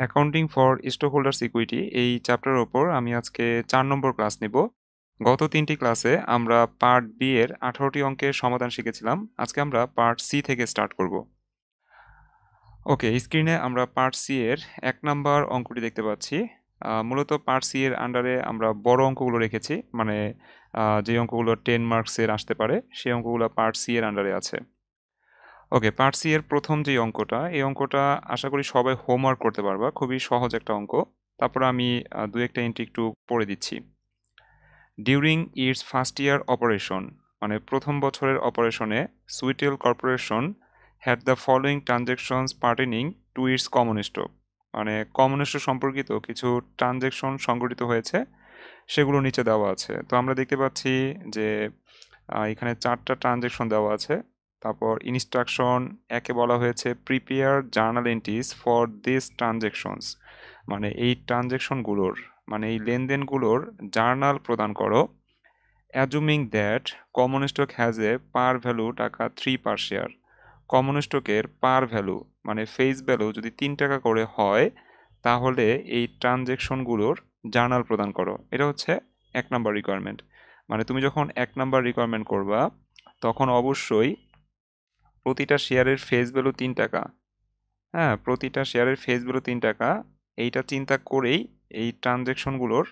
accounting for স্টকহোল্ডার্স equity এই চ্যাপ্টারের ওপর আমি আজকে চার নম্বর ক্লাস নিব গত তিনটি ক্লাসে আমরা পার্ট বি এর আঠারোটি অঙ্কের সমাধান শিখেছিলাম আজকে আমরা পার্ট সি থেকে স্টার্ট করব ওকে স্ক্রিনে আমরা পার্ট সি এর এক নাম্বার অঙ্কটি দেখতে পাচ্ছি মূলত পার্ট সি এর আন্ডারে আমরা বড় অঙ্কগুলো রেখেছি মানে যে অঙ্কগুলো টেন মার্কসের আসতে পারে সেই অঙ্কগুলো পার্ট সি এর আন্ডারে আছে ওকে পার্ট সি এর প্রথম যে অঙ্কটা এই অঙ্কটা আশা করি সবাই হোমওয়ার্ক করতে পারবা খুবই সহজ একটা অঙ্ক তারপর আমি দু একটা এন্ট্রি একটু পড়ে দিচ্ছি during its first year operation মানে প্রথম বছরের অপারেশনে সুইটেল corporation had the following transactions pertaining to its common stock মানে কমন স্টক সম্পর্কিত কিছু ট্রানজ্যাকশন সংগঠিত হয়েছে সেগুলো নিচে দেওয়া আছে তো আমরা দেখতে পাচ্ছি যে এখানে চারটা ট্রানজ্যাকশন দেওয়া আছে তারপর ইনস্ট্রাকশন একে বলা হয়েছে prepare journal entries for this transactions মানে এই ট্রানজ্যাকশনগুলোর মানে এই লেনদেনগুলোর জার্নাল প্রদান করো assuming that common stock has a par value টাকা থ্রি পার শেয়ার কমন স্টকের পার ভ্যালু মানে ফেস ভ্যালু যদি তিন টাকা করে হয় তাহলে এই ট্রানজ্যাকশনগুলোর জার্নাল প্রদান করো এটা হচ্ছে এক নাম্বার রিকোয়ারমেন্ট মানে তুমি যখন এক নাম্বার রিকোয়ারমেন্ট করবা তখন অবশ্যই প্রতিটা শেয়ারের ফেস ভ্যালু তিন টাকা হ্যাঁ প্রতিটা শেয়ারের ফেস ভ্যালু তিন টাকা এইটা চিন্তা করেই এই ট্রানজ্যাকশনগুলোর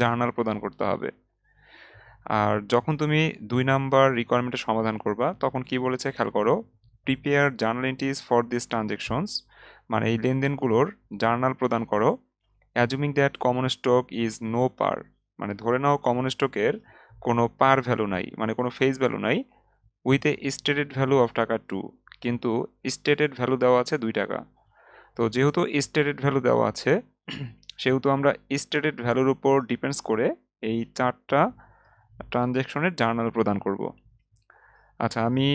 জার্নাল প্রদান করতে হবে আর যখন তুমি দুই নাম্বার রিকোয়ারমেন্টের সমাধান করবা তখন কি বলেছে খেয়াল করো prepare journal entries for this transactions মানে এই লেনদেনগুলোর জার্নাল প্রদান করো assuming that common stock is no par মানে ধরে নাও কমন স্টকের কোনো পার ভ্যালু নাই মানে কোনো ফেস ভ্যালু নাই with a stated value of টাকা টু কিন্তু স্টেটেড ভ্যালু দেওয়া আছে দুই টাকা তো যেহেতু স্টেটেড ভ্যালু দেওয়া আছে সেহেতু আমরা স্টেটেড ভ্যালুর উপর ডিপেন্ডস করে এই চারটা ট্রানজ্যাকশনের জার্নাল প্রদান করব আচ্ছা আমি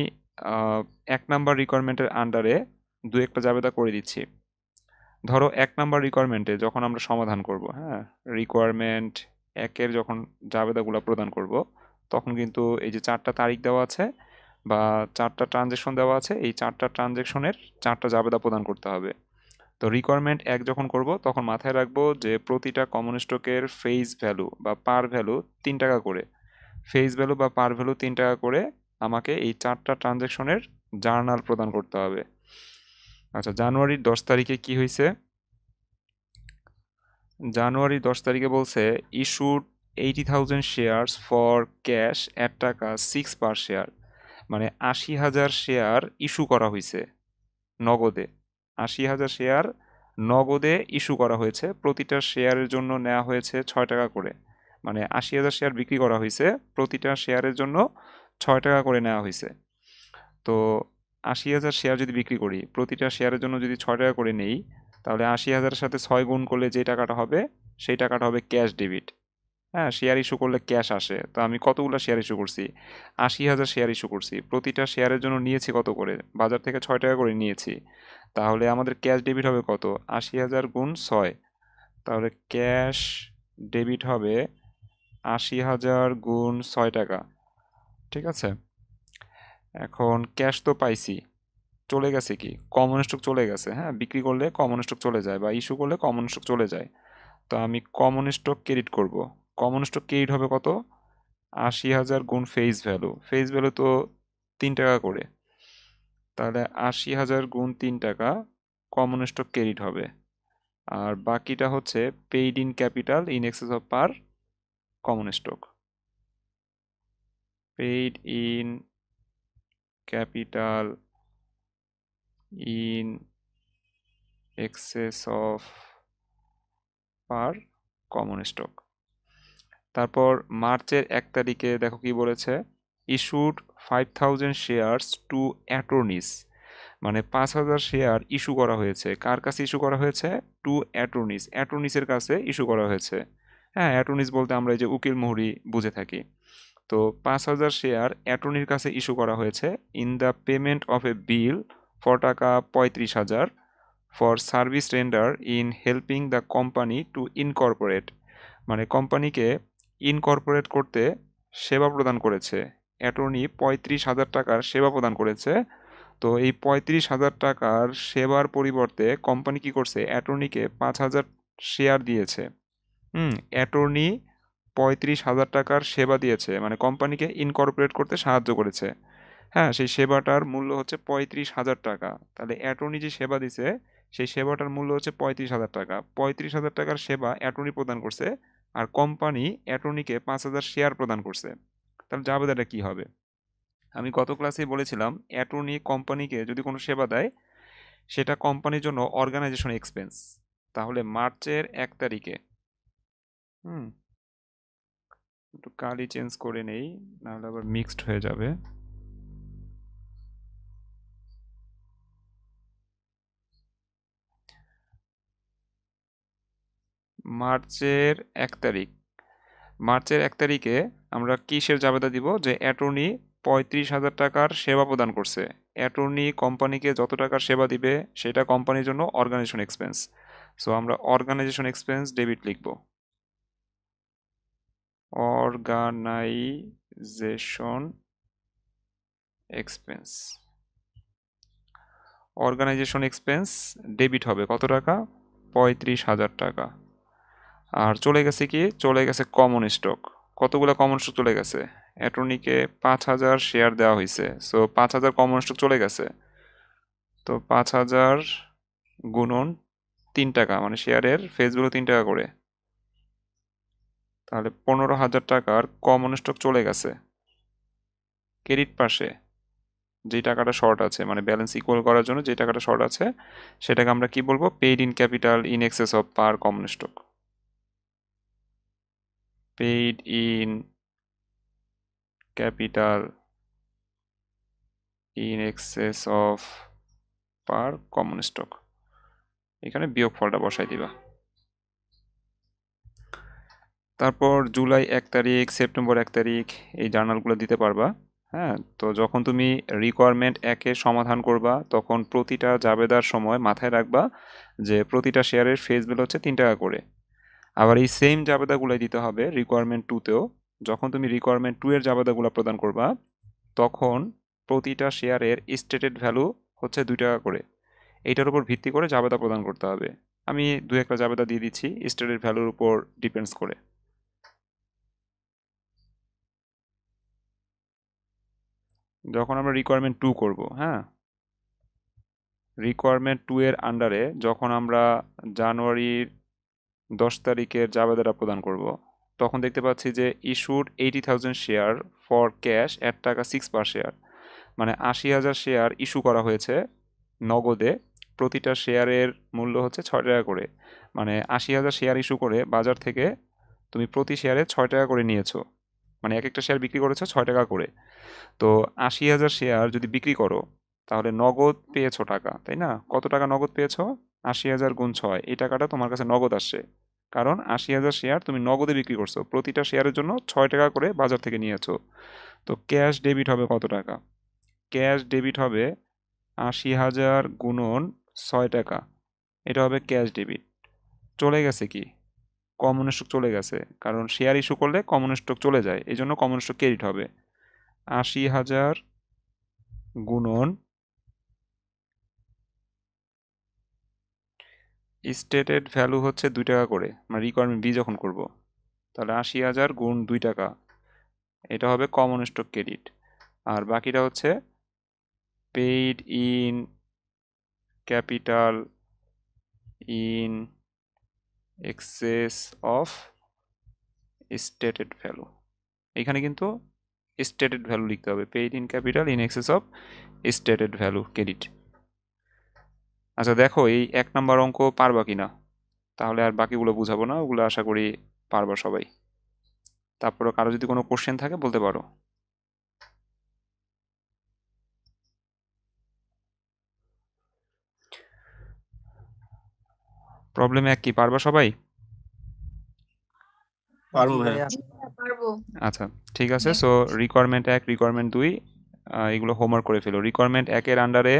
এক নাম্বার রিকোয়ারমেন্টের আন্ডারে দু একটা জাবেদা করে দিচ্ছি ধরো এক নাম্বার রিকোয়ারমেন্টে যখন আমরা সমাধান করব হ্যাঁ রিকোয়ারমেন্ট একের যখন জাবেদাগুলো প্রদান করব তখন কিন্তু এই যে চারটা তারিখ দেওয়া আছে বা চারটা ট্রানজেকশন দেওয়া আছে এই চারটা ট্রানজেকশনের চারটা জাবেদা প্রদান করতে হবে তো রিকোয়ারমেন্ট এক যখন করব তখন মাথায় রাখবো যে প্রতিটা কমন স্টকের ফেস ভ্যালু বা পার ভ্যালু তিন টাকা করে ফেস ভ্যালু বা পার ভ্যালু তিন টাকা করে আমাকে এই চারটা ট্রানজেকশনের জার্নাল প্রদান করতে হবে আচ্ছা জানুয়ারির দশ তারিখে কি হয়েছে জানুয়ারি দশ তারিখে বলছে issued eighty thousand shares for cash এক টাকা সিক্স পার শেয়ার মানে আশি হাজার শেয়ার ইস্যু করা হয়েছে নগদে আশি হাজার শেয়ার নগদে ইস্যু করা হয়েছে প্রতিটা শেয়ারের জন্য নেওয়া হয়েছে ছয় টাকা করে মানে আশি হাজার শেয়ার বিক্রি করা হয়েছে প্রতিটা শেয়ারের জন্য ছয় টাকা করে নেওয়া হয়েছে তো আশি হাজার শেয়ার যদি বিক্রি করি প্রতিটা শেয়ারের জন্য যদি ছয় টাকা করে নেই তাহলে আশি হাজারের সাথে ছয় গুণ করলে যে টাকাটা হবে সেই টাকাটা হবে ক্যাশ ডেবিট হ্যাঁ শেয়ার ইস্যু করলে ক্যাশ আসে তো আমি কতগুলো শেয়ার ইস্যু করছি আশি হাজার শেয়ার ইস্যু করছি প্রতিটা শেয়ারের জন্য নিয়েছি কত করে বাজার থেকে ছয় টাকা করে নিয়েছি তাহলে আমাদের ক্যাশ ডেবিট হবে কত আশি হাজার গুণ ছয় তাহলে ক্যাশ ডেবিট হবে আশি হাজার গুণ ছয় টাকা ঠিক আছে এখন ক্যাশ তো পাইছি চলে গেছে কি কমন স্টক চলে গেছে হ্যাঁ বিক্রি করলে কমন স্টক চলে যায় বা ইস্যু করলে কমন স্টক চলে যায় তো আমি কমন স্টক ক্রেডিট করব কমন স্টক ক্রেডিট হবে কত আশি হাজার গুণ ফেস ভ্যালু ফেস ভ্যালু তো তিন টাকা করে তাহলে আশি হাজার গুণ তিন টাকা কমন স্টক ক্রেডিট হবে আর বাকিটা হচ্ছে paid in capital in excess of par common stock paid in capital in excess of par common stock তারপর মার্চের এক তারিখে দেখো কি বলেছে issued five thousand shares to attorneys মানে পাঁচ হাজার শেয়ার ইস্যু করা হয়েছে কার কাছে ইস্যু করা হয়েছে টু অ্যাটর্নিস অ্যাটর্নিসের কাছে ইস্যু করা হয়েছে হ্যাঁ অ্যাটর্নিস বলতে আমরা এই যে উকিল মুহুরি বুঝে থাকি তো পাঁচ হাজার শেয়ার অ্যাটর্নির কাছে ইস্যু করা হয়েছে in the payment of a bill for টাকা পঁয়ত্রিশ হাজার for service render in helping the company to incorporate মানে কোম্পানিকে ইনকর্পোরেট করতে সেবা প্রদান করেছে অ্যাটর্নি পঁয়ত্রিশ হাজার টাকার সেবা প্রদান করেছে তো এই পঁয়ত্রিশ হাজার টাকার সেবার পরিবর্তে কোম্পানি কি করছে অ্যাটর্নিকে পাঁচ হাজার শেয়ার দিয়েছে হুম অ্যাটর্নি পঁয়ত্রিশ হাজার টাকার সেবা দিয়েছে মানে কোম্পানিকে ইনকর্পোরেট করতে সাহায্য করেছে হ্যাঁ সেই সেবাটার মূল্য হচ্ছে পঁয়ত্রিশ হাজার টাকা তাহলে অ্যাটর্নি যে সেবা দিছে সেই সেবাটার মূল্য হচ্ছে পঁয়ত্রিশ হাজার টাকা পঁয়ত্রিশ হাজার টাকার সেবা অ্যাটর্নি প্রদান করছে আর কোম্পানি অ্যাটর্নিকে পাঁচ হাজার শেয়ার প্রদান করছে তাহলে জাবেদাটা কি হবে আমি গত ক্লাসেই বলেছিলাম অ্যাটর্নি কোম্পানিকে যদি কোনো সেবা দেয় সেটা কোম্পানির জন্য অর্গানাইজেশন এক্সপেন্স তাহলে মার্চের এক তারিখে হুম একটু কালি চেঞ্জ করে নেই নাহলে আবার মিক্সড হয়ে যাবে মার্চের এক তারিখ মার্চের এক তারিখে আমরা কিসের জাবেদা দিব যে অ্যাটর্নি পঁয়ত্রিশ হাজার টাকার সেবা প্রদান করছে অ্যাটর্নি কোম্পানিকে যত টাকার সেবা দিবে সেটা কোম্পানির জন্য অর্গানাইজেশন এক্সপেন্স সো আমরা অর্গানাইজেশন এক্সপেন্স ডেবিট লিখব organization expense organization expense debit হবে কত টাকা পঁয়ত্রিশ হাজার টাকা আর চলে গেছে কি চলে গেছে কমন স্টক কতগুলো কমন স্টক চলে গেছে অ্যাটর্নিকে পাঁচ হাজার শেয়ার দেওয়া হয়েছে সো পাঁচ হাজার কমন স্টক চলে গেছে তো পাঁচ হাজার গুণন তিন টাকা মানে শেয়ারের ফেসগুলো তিন টাকা করে তাহলে পনেরো হাজার টাকার কমন স্টক চলে গেছে ক্রেডিট পাশে যে টাকাটা শর্ট আছে মানে ব্যালেন্স ইকুয়াল করার জন্য যে টাকাটা শর্ট আছে সেটাকে আমরা কি বলবো paid in capital in excess of par common stock paid in capital in excess of per common stock এখানে বিয়োগ ফলটা বসাই দিবা তারপর জুলাই এক তারিখ সেপ্টেম্বর এক তারিখ এই জার্নালগুলো দিতে পারবা হ্যাঁ তো যখন তুমি রিকোয়ারমেন্ট একে সমাধান করবা তখন প্রতিটা জাবেদার সময় মাথায় রাখবা যে প্রতিটা শেয়ারের ফেস বিল হচ্ছে তিন টাকা করে আবার এই সেম জাবেদাগুলাই দিতে হবে রিকোয়ারমেন্ট টুতেও যখন তুমি রিকোয়ারমেন্ট টু এর জাবেদাগুলো প্রদান করবা তখন প্রতিটা শেয়ারের স্টেটেড ভ্যালু হচ্ছে দুই টাকা করে এইটার উপর ভিত্তি করে জাবেদা প্রদান করতে হবে আমি দু একটা জাবেদা দিয়ে দিচ্ছি স্টেটেড ভ্যালুর উপর ডিপেন্ডস করে যখন আমরা রিকোয়ারমেন্ট টু করব হ্যাঁ রিকোয়ারমেন্ট টু এর আন্ডারে যখন আমরা জানুয়ারির দশ তারিখের জাবেদারা প্রদান করব তখন দেখতে পাচ্ছি যে issued eighty thousand share for cash এক টাকা সিক্স পার শেয়ার মানে আশি হাজার শেয়ার ইস্যু করা হয়েছে নগদে প্রতিটা শেয়ারের মূল্য হচ্ছে ছয় টাকা করে মানে আশি হাজার শেয়ার ইস্যু করে বাজার থেকে তুমি প্রতি শেয়ারে ছয় টাকা করে নিয়েছো মানে এক একটা শেয়ার বিক্রি করেছো ছয় টাকা করে তো আশি হাজার শেয়ার যদি বিক্রি করো তাহলে নগদ পেয়েছো টাকা তাই না কত টাকা নগদ পেয়েছো আশি হাজার গুণ ছয় এই টাকাটা তোমার কাছে নগদ আসছে কারণ আশি হাজার শেয়ার তুমি নগদে বিক্রি করছো প্রতিটা শেয়ারের জন্য ছয় টাকা করে বাজার থেকে নিয়েছো তো ক্যাশ ডেবিট হবে কত টাকা ক্যাশ ডেবিট হবে আশি হাজার গুণন ছয় টাকা এটা হবে ক্যাশ ডেবিট চলে গেছে কি কমন স্টক চলে গেছে কারণ শেয়ার ইস্যু করলে কমন স্টক চলে যায় এই জন্য কমন স্টক ক্রেডিট হবে আশি হাজার গুণন স্টেটেড ভ্যালু হচ্ছে দুই টাকা করে মানে রিকোয়ারমেন্ট বি যখন করব তাহলে আশি হাজার গুণ দুই টাকা এটা হবে কমন স্টক ক্রেডিট আর বাকিটা হচ্ছে paid in capital in excess of stated value এখানে কিন্তু স্টেটেড ভ্যালু লিখতে হবে paid in capital in excess of stated value credit আচ্ছা দেখো এই এক নাম্বার অঙ্ক পারবা কি না তাহলে আর বাকিগুলো বুঝাবো না ওগুলো আশা করি পারবা সবাই তারপরে কারো যদি কোনো কোশ্চেন থাকে বলতে পারো প্রবলেম এক কি পারবা সবাই হ্যাঁ, আচ্ছা ঠিক আছে সো রিকোয়ারমেন্ট এক রিকোয়ারমেন্ট দুই এগুলো হোমওয়ার্ক করে ফেলো রিকোয়ারমেন্ট একের আন্ডারে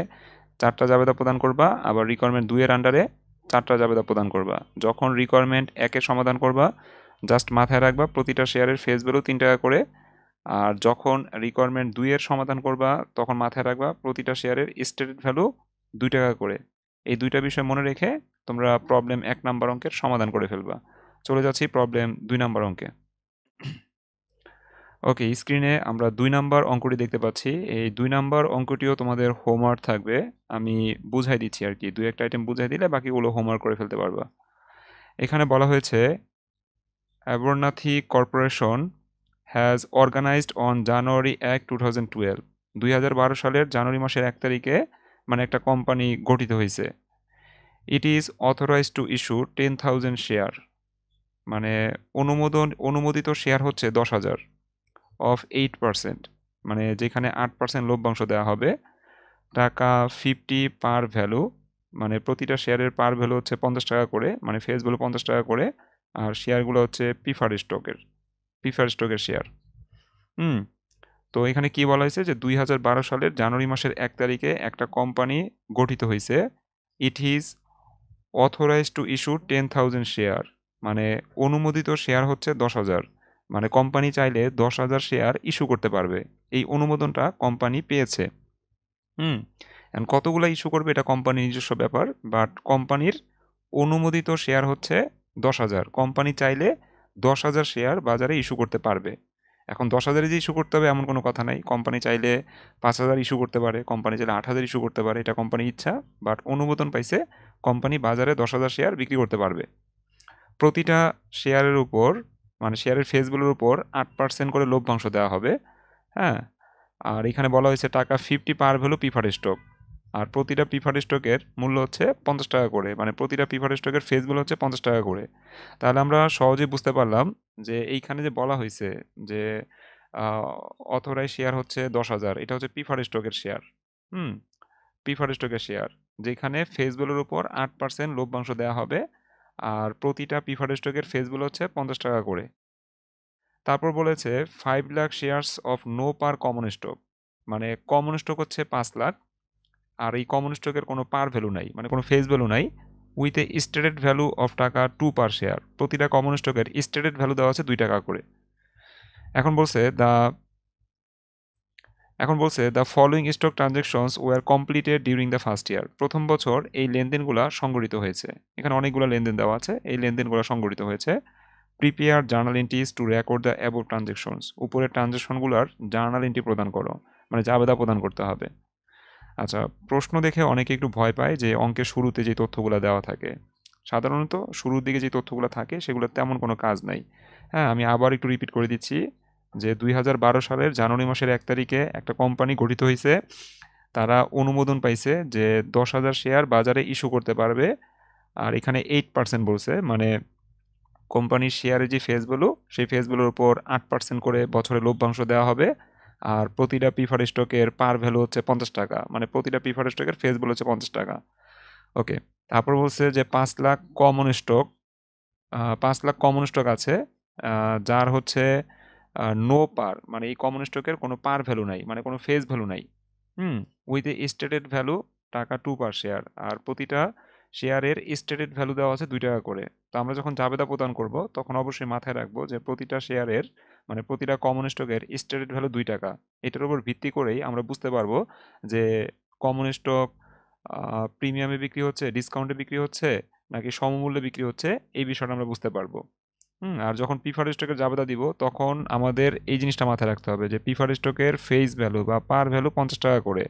চারটা জাবেদা প্রদান করবা আবার রিকোয়ারমেন্ট দুইয়ের আন্ডারে চারটা জাবেদা প্রদান করবা যখন রিকোয়ারমেন্ট একের সমাধান করবা জাস্ট মাথায় রাখবা প্রতিটা শেয়ারের ফেস ভ্যালু তিন টাকা করে আর যখন রিকোয়ারমেন্ট দুইয়ের সমাধান করবা তখন মাথায় রাখবা প্রতিটা শেয়ারের স্টেটেড ভ্যালু দুই টাকা করে এই দুইটা বিষয় মনে রেখে তোমরা প্রবলেম এক নাম্বার অঙ্কের সমাধান করে ফেলবা চলে যাচ্ছি প্রবলেম দুই নাম্বার অঙ্কে ওকে স্ক্রিনে আমরা দুই নাম্বার অঙ্কটি দেখতে পাচ্ছি এই দুই নাম্বার অঙ্কটিও তোমাদের হোমওয়ার্ক থাকবে আমি বুঝাই দিচ্ছি আর কি দুই একটা আইটেম বুঝাই দিলে বাকিগুলো হোমওয়ার্ক করে ফেলতে পারবা এখানে বলা হয়েছে Abernathy corporation has organized on January এক টু থাউজেন্ড টুয়েলভ দুই হাজার বারো সালের জানুয়ারি মাসের এক তারিখে মানে একটা কোম্পানি গঠিত হয়েছে it is authorized to issue ten thousand share মানে অনুমোদন অনুমোদিত শেয়ার হচ্ছে দশ হাজার অফ এইট পারসেন্ট মানে যেখানে আট পার্সেন্ট লভ্যাংশ দেওয়া হবে টাকা ফিফটি পার ভ্যালু মানে প্রতিটা শেয়ারের পার ভ্যালু হচ্ছে পঞ্চাশ টাকা করে মানে ফেস ভ্যালু পঞ্চাশ টাকা করে আর শেয়ারগুলো হচ্ছে প্রিফার স্টকের প্রিফার স্টকের শেয়ার হুম তো এখানে কি বলা হয়েছে যে দুই সালের জানুয়ারি মাসের এক তারিখে একটা কোম্পানি গঠিত হয়েছে it is authorize to issue ten thousand share মানে অনুমোদিত শেয়ার হচ্ছে দশ হাজার মানে কোম্পানি চাইলে দশ হাজার শেয়ার ইস্যু করতে পারবে এই অনুমোদনটা কোম্পানি পেয়েছে হুম অ্যান্ড কতগুলো ইস্যু করবে এটা কোম্পানির নিজস্ব ব্যাপার বাট কোম্পানির অনুমোদিত শেয়ার হচ্ছে দশ হাজার কোম্পানি চাইলে দশ হাজার শেয়ার বাজারে ইস্যু করতে পারবে এখন দশ হাজারে যে ইস্যু করতে হবে এমন কোনো কথা নাই কোম্পানি চাইলে পাঁচ হাজার ইস্যু করতে পারে কোম্পানি চাইলে আট হাজার ইস্যু করতে পারে এটা কোম্পানির ইচ্ছা বাট অনুমোদন পাইছে কোম্পানি বাজারে দশ হাজার শেয়ার বিক্রি করতে পারবে প্রতিটা শেয়ারের উপর মানে শেয়ারের ফেসগুলোর উপর আট পার্সেন্ট করে লভ্যাংশ দেওয়া হবে হ্যাঁ আর এখানে বলা হয়েছে টাকা fifty par value prefer stock আর প্রতিটা পিফার স্টকের মূল্য হচ্ছে পঞ্চাশ টাকা করে মানে প্রতিটা পিফার স্টকের ফেসগুলো হচ্ছে পঞ্চাশ টাকা করে তাহলে আমরা সহজেই বুঝতে পারলাম যে এইখানে যে বলা হয়েছে যে অথরাই শেয়ার হচ্ছে দশ হাজার এটা হচ্ছে পিফার স্টকের শেয়ার হুম পিফার স্টকের শেয়ার যেখানে ফেস উপর আট পার্সেন্ট লভ্যাংশ দেওয়া হবে আর প্রতিটা প্রিফার স্টকের ফেসগুলো হচ্ছে পঞ্চাশ টাকা করে তারপর বলেছে five lakh shares of no par common stock মানে কমন স্টক হচ্ছে পাঁচ লাখ আর এই কমন স্টকের কোনো পার ভ্যালু নাই মানে কোনো ফেস ভ্যালু নাই with a stated value of টাকা টু পার শেয়ার প্রতিটা কমন স্টকের স্টেটেড ভ্যালু দেওয়া আছে দুই টাকা করে এখন বলছে দ্য এখন বলছে the following stock transactions were completed during the first year প্রথম বছর এই লেনদেনগুলো সংগঠিত হয়েছে এখানে অনেকগুলো লেনদেন দেওয়া আছে এই লেনদেনগুলো সংগঠিত হয়েছে prepare journal entries to record the above transactions উপরের ট্রানজ্যাকশনগুলোর জার্নাল এন্ট্রি প্রদান করো মানে জাবেদা প্রদান করতে হবে আচ্ছা প্রশ্ন দেখে অনেকে একটু ভয় পায় যে অঙ্কের শুরুতে যে তথ্যগুলো দেওয়া থাকে সাধারণত শুরুর দিকে যে তথ্যগুলো থাকে সেগুলো তেমন কোনো কাজ নাই হ্যাঁ আমি আবার একটু রিপিট করে দিচ্ছি যে দুই সালের জানুয়ারি মাসের এক তারিখে একটা কোম্পানি গঠিত হয়েছে তারা অনুমোদন পাইছে যে দশ হাজার শেয়ার বাজারে ইস্যু করতে পারবে আর এখানে এইট পার্সেন্ট বলছে মানে কোম্পানির শেয়ারের যে ফেসগুলো সেই ফেসগুলোর উপর আট পার্সেন্ট করে বছরে লভ্যাংশ দেওয়া হবে আর প্রতিটা প্রিফার স্টকের পার ভ্যালু হচ্ছে পঞ্চাশ টাকা মানে প্রতিটা প্রিফার স্টকের ফেস হচ্ছে পঞ্চাশ টাকা ওকে তারপর বলছে যে পাঁচ লাখ কমন স্টক পাঁচ লাখ কমন স্টক আছে যার হচ্ছে নো পার মানে এই কমন স্টকের কোনো পার ভ্যালু নাই মানে কোনো ফেস ভ্যালু নাই hmm with a stated value টাকা টু পার শেয়ার আর প্রতিটা শেয়ারের স্টেটেড ভ্যালু দেওয়া আছে দুই টাকা করে তো আমরা যখন জাবেদা প্রদান করব তখন অবশ্যই মাথায় রাখবো যে প্রতিটা শেয়ারের মানে প্রতিটা কমন স্টকের স্টেটেড ভ্যালু দুই টাকা এটার উপর ভিত্তি করেই আমরা বুঝতে পারবো যে কমন স্টক প্রিমিয়ামে বিক্রি হচ্ছে ডিসকাউন্টে বিক্রি হচ্ছে নাকি সমমূল্যে বিক্রি হচ্ছে এই বিষয়টা আমরা বুঝতে পারবো হুম আর যখন প্রিফার স্টকের জাবেদা দিব তখন আমাদের এই জিনিসটা মাথায় রাখতে হবে যে প্রিফার স্টকের ফেস ভ্যালু বা পার ভ্যালু পঞ্চাশ টাকা করে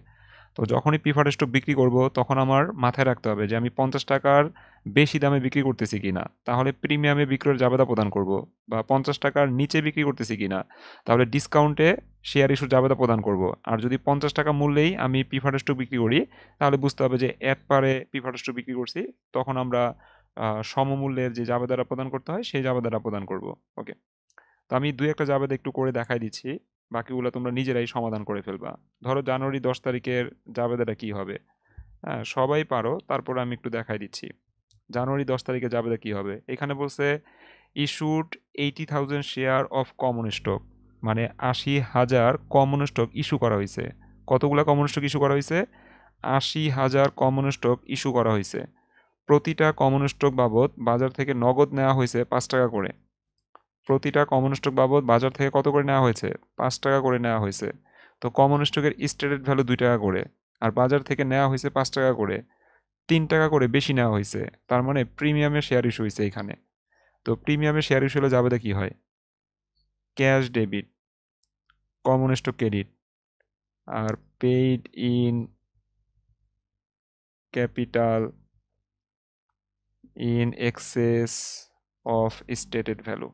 তো যখনই প্রিফার স্টক বিক্রি করব তখন আমার মাথায় রাখতে হবে যে আমি পঞ্চাশ টাকার বেশি দামে বিক্রি করতেছি কি না তাহলে প্রিমিয়ামে বিক্রয়ের জাবেদা প্রদান করব বা পঞ্চাশ টাকার নিচে বিক্রি করতেছি কি না তাহলে ডিসকাউন্টে শেয়ার ইস্যুর জাবেদা প্রদান করব আর যদি পঞ্চাশ টাকা মূল্যেই আমি প্রিফার স্টক বিক্রি করি তাহলে বুঝতে হবে যে এক পারে প্রিফার স্টক বিক্রি করছি তখন আমরা সমমূল্যের যে জাবেদারা প্রদান করতে হয় সেই জাবেদারা প্রদান করব ওকে তো আমি দুই একটা জাবেদ একটু করে দেখাই দিচ্ছি বাকিগুলো তোমরা নিজেরাই সমাধান করে ফেলবা ধরো জানুয়ারি দশ তারিখের জাবেদাটা কি হবে হ্যাঁ সবাই পারো তারপরে আমি একটু দেখাই দিচ্ছি জানুয়ারি দশ তারিখে জাবেদা কি হবে এখানে বলছে issued eighty thousand share of common stock মানে আশি হাজার কমন স্টক ইস্যু করা হয়েছে কতগুলো কমন স্টক ইস্যু করা হয়েছে আশি হাজার কমন স্টক ইস্যু করা হয়েছে প্রতিটা কমন স্টক বাবদ বাজার থেকে নগদ নেওয়া হয়েছে পাঁচ টাকা করে প্রতিটা কমন স্টক বাবদ বাজার থেকে কত করে নেওয়া হয়েছে পাঁচ টাকা করে নেওয়া হয়েছে তো কমন স্টকের স্টেটেড ভ্যালু দুই টাকা করে আর বাজার থেকে নেওয়া হয়েছে পাঁচ টাকা করে তিন টাকা করে বেশি নেওয়া হয়েছে তার মানে প্রিমিয়ামে শেয়ার ইস্যু হয়েছে এখানে তো প্রিমিয়ামে শেয়ার ইস্যু হলে যাবে কী হয় cash debit common stock credit আর paid in capital in excess of stated value